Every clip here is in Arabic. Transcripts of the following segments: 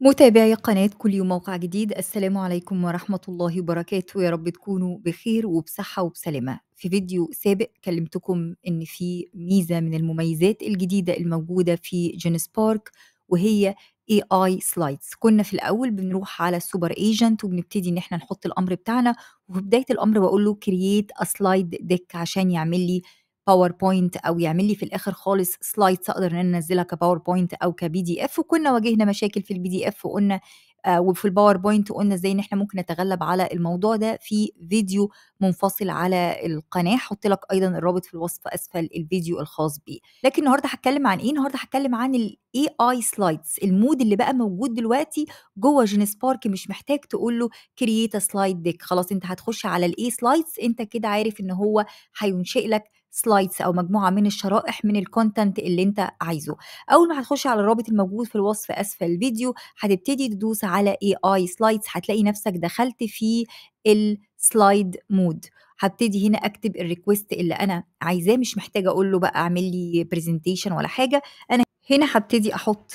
متابعي قناة كل يوم موقع جديد السلام عليكم ورحمة الله وبركاته يا رب تكونوا بخير وبصحة وبسلامة في فيديو سابق كلمتكم إن في ميزة من المميزات الجديدة الموجودة في جينيس بارك وهي اي اي سلايدز كنا في الاول بنروح على السوبر ايجنت وبنبتدي ان احنا نحط الامر بتاعنا وفي بدايه الامر بقول له كرييت ا سلايد ديك عشان يعمل لي باوربوينت او يعمل لي في الاخر خالص سلايد اقدر ان انا انزلها كباوربوينت او كبي دي اف وكنا واجهنا مشاكل في البي دي اف وقلنا آه، وفي الباوربوينت قلنا ازاي ان احنا ممكن نتغلب على الموضوع ده في فيديو منفصل على القناه حط لك ايضا الرابط في الوصف اسفل الفيديو الخاص بيه لكن النهارده هتكلم عن ايه النهارده هتكلم عن الاي اي سلايدز المود اللي بقى موجود دلوقتي جوه جين سبارك مش محتاج تقول له كرييت سلايد ديك خلاص انت هتخش على الاي سلايدز انت كده عارف ان هو هينشئ لك سلايدز او مجموعه من الشرائح من الكونتنت اللي انت عايزه اول ما هتخش على الرابط الموجود في الوصف اسفل الفيديو هتبتدي تدوس على اي اي سلايدز هتلاقي نفسك دخلت في السلايد مود هبتدي هنا اكتب الريكوست اللي انا عايزاه مش محتاجه اقول له بقى اعمل لي برزنتيشن ولا حاجه انا هنا هبتدي احط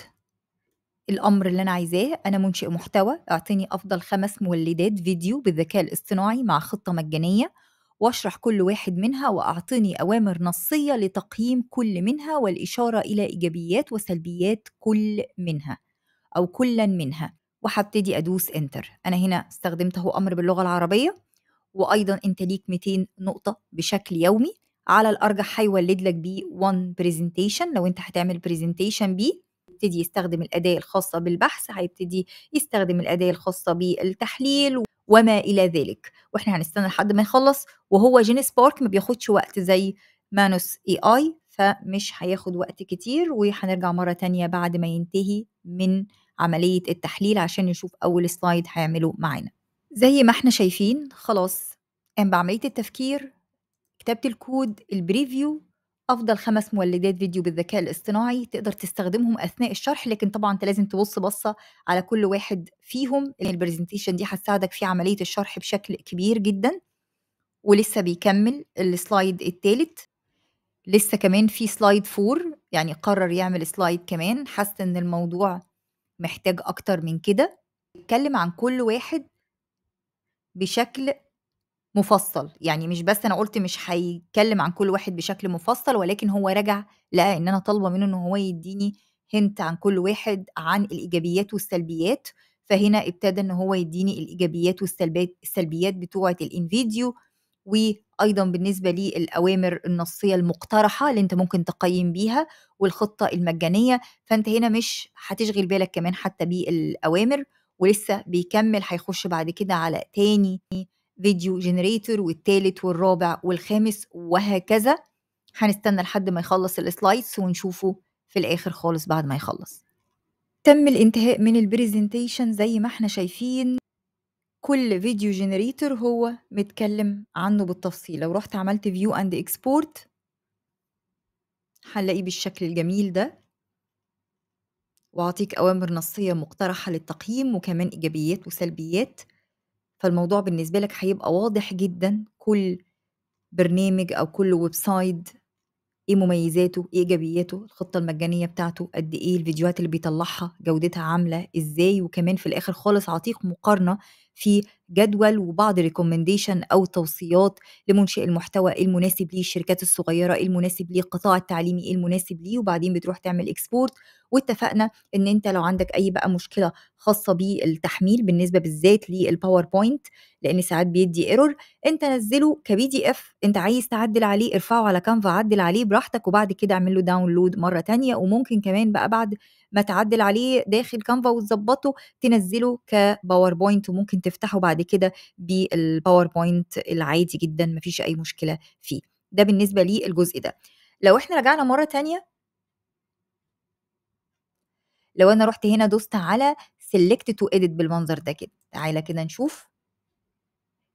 الامر اللي انا عايزاه انا منشئ محتوى اعطيني افضل خمس مولدات فيديو بالذكاء الاصطناعي مع خطه مجانيه واشرح كل واحد منها واعطيني اوامر نصيه لتقييم كل منها والاشاره الى ايجابيات وسلبيات كل منها او كلا منها وهبتدي ادوس انتر انا هنا استخدمت اهو امر باللغه العربيه وايضا انت ليك 200 نقطه بشكل يومي على الارجح هيولد لك بيه 1 برزنتيشن لو انت هتعمل برزنتيشن بيه يبتدي يستخدم الأداة الخاصة بالبحث هيبتدي يستخدم الأداة الخاصة بالتحليل وما إلى ذلك وإحنا هنستنى لحد ما يخلص وهو جينيس سبارك ما بياخدش وقت زي مانوس اي اي فمش هياخد وقت كتير وهنرجع مرة تانية بعد ما ينتهي من عملية التحليل عشان نشوف أول سلايد هيعمله معانا زي ما احنا شايفين خلاص قام بعملية التفكير كتابة الكود البريفيو أفضل خمس مولدات فيديو بالذكاء الاصطناعي تقدر تستخدمهم أثناء الشرح لكن طبعا أنت لازم تبص بصة على كل واحد فيهم لأن البرزنتيشن دي هتساعدك في عملية الشرح بشكل كبير جدا ولسه بيكمل السلايد الثالث لسه كمان في سلايد فور يعني قرر يعمل سلايد كمان حس ان الموضوع محتاج أكتر من كده اتكلم عن كل واحد بشكل مفصل يعني مش بس أنا قلت مش هيتكلم عن كل واحد بشكل مفصل ولكن هو رجع لقى إن أنا طالبة منه إن هو يديني هنت عن كل واحد عن الإيجابيات والسلبيات فهنا ابتدى إن هو يديني الإيجابيات والسلبيات السلبيات بتوعة الإنفيديو وايضا بالنسبه للاوامر النصيه المقترحه اللي انت ممكن تقيم بيها والخطه المجانيه فانت هنا مش هتشغل بالك كمان حتى بالاوامر ولسه بيكمل هيخش بعد كده على تاني فيديو جنريتور والتالت والرابع والخامس وهكذا هنستنى لحد ما يخلص السلايدز ونشوفه في الاخر خالص بعد ما يخلص تم الانتهاء من البرزنتيشن زي ما احنا شايفين كل فيديو جنريتور هو متكلم عنه بالتفصيل لو رحت عملت فيو اند اكسبورت هنلاقيه بالشكل الجميل ده وأعطيك أوامر نصية مقترحة للتقييم وكمان إيجابيات وسلبيات فالموضوع بالنسبة لك هيبقى واضح جدا كل برنامج أو كل ويب سايت إيه مميزاته إيه إيجابياته الخطة المجانية بتاعته قد إيه الفيديوهات اللي بيطلعها جودتها عاملة إزاي وكمان في الآخر خالص أعطيك مقارنة في جدول وبعض ريكومنديشن او توصيات لمنشئ المحتوى المناسب ليه الشركات الصغيره المناسب ليه القطاع التعليمي المناسب ليه وبعدين بتروح تعمل اكسبورت واتفقنا ان انت لو عندك اي بقى مشكله خاصه بالتحميل بالنسبه بالذات للباوربوينت لان ساعات بيدي ايرور انت نزله كبي دي اف انت عايز تعدل عليه ارفعه على كانفا عدل عليه براحتك وبعد كده اعمل له داونلود مره تانية وممكن كمان بقى بعد ما تعدل عليه داخل كانفا وتظبطه تنزله كباوربوينت وممكن تفتحه بعد كده بالباوربوينت العادي جدا مفيش اي مشكله فيه ده بالنسبه للجزء ده لو احنا رجعنا مره تانية لو انا رحت هنا دوست على سيلكت تو ايديت بالمنظر ده كده تعالى كده نشوف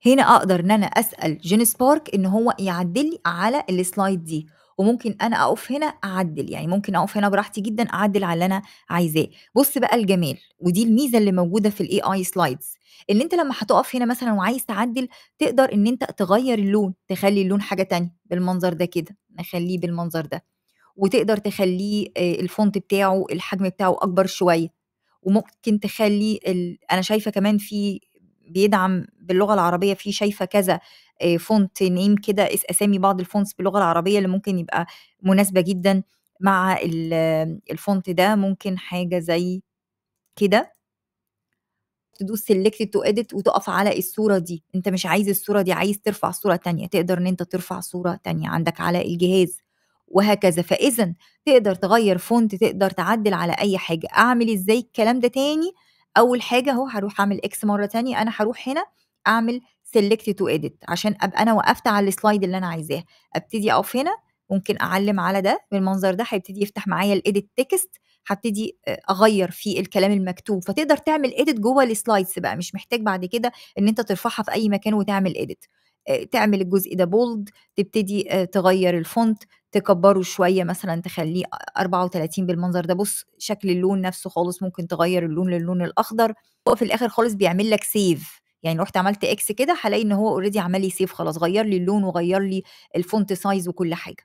هنا اقدر ان انا اسال جين سبارك ان هو يعدل على السلايد دي وممكن انا اقف هنا اعدل يعني ممكن اقف هنا براحتي جدا اعدل على اللي انا عايزاه بص بقى الجمال ودي الميزه اللي موجوده في الاي اي سلايدز ان انت لما هتقف هنا مثلا وعايز تعدل تقدر ان انت تغير اللون تخلي اللون حاجه تانية بالمنظر ده كده نخليه بالمنظر ده وتقدر تخليه آه، الفونت بتاعه الحجم بتاعه اكبر شويه وممكن تخلي ال... انا شايفه كمان في بيدعم باللغه العربيه في شايفه كذا فونت آه، نيم كده اسامي بعض الفونتس باللغه العربيه اللي ممكن يبقى مناسبه جدا مع الفونت ده ممكن حاجه زي كده تدوس سيلكت تو اديت وتقف على الصوره دي انت مش عايز الصوره دي عايز ترفع صوره تانية تقدر ان انت ترفع صوره تانية عندك على الجهاز وهكذا فاذا تقدر تغير فونت تقدر تعدل على اي حاجه اعمل ازاي الكلام ده تاني اول حاجه اهو هروح اعمل اكس مره تانية انا هروح هنا اعمل سيلكت تو اديت عشان ابقى انا وقفت على السلايد اللي انا عايزاه ابتدي اقف هنا ممكن اعلم على ده بالمنظر ده هيبتدي يفتح معايا الاديت تكست هبتدي آه، اغير في الكلام المكتوب فتقدر تعمل اديت جوه السلايدز بقى مش محتاج بعد كده ان انت ترفعها في اي مكان وتعمل اديت آه، تعمل الجزء ده بولد تبتدي آه، تغير الفونت تكبره شويه مثلا تخليه 34 بالمنظر ده بص شكل اللون نفسه خالص ممكن تغير اللون للون الاخضر هو في الاخر خالص بيعمل لك سيف يعني رحت عملت اكس كده هلاقي ان هو اوريدي عمل لي سيف خلاص غير لي اللون وغير لي الفونت سايز وكل حاجه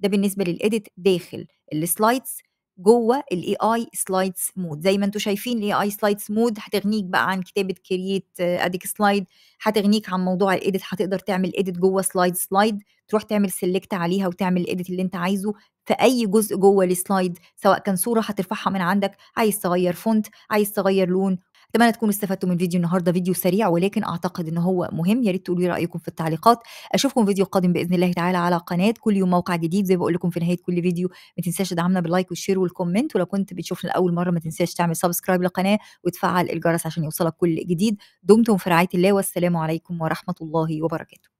ده بالنسبه للاديت داخل السلايدز جوه الاي اي سلايدز مود زي ما انتم شايفين الاي اي سلايدز مود هتغنيك بقى عن كتابه كرييت اديك سلايد هتغنيك عن موضوع الايديت هتقدر تعمل ايديت جوه سلايد سلايد تروح تعمل سيلكت عليها وتعمل الايديت اللي انت عايزه في اي جزء جوه السلايد سواء كان صوره هترفعها من عندك عايز تغير فونت عايز تغير لون اتمنى تكونوا استفدتوا من فيديو النهارده فيديو سريع ولكن اعتقد ان هو مهم يا ريت تقولوا لي رايكم في التعليقات اشوفكم فيديو قادم باذن الله تعالى على قناه كل يوم موقع جديد زي ما بقول لكم في نهايه كل فيديو ما تنساش تدعمنا باللايك والشير والكومنت ولو كنت بتشوفنا لاول مره ما تنساش تعمل سبسكرايب للقناه وتفعل الجرس عشان يوصلك كل جديد دمتم في رعايه الله والسلام عليكم ورحمه الله وبركاته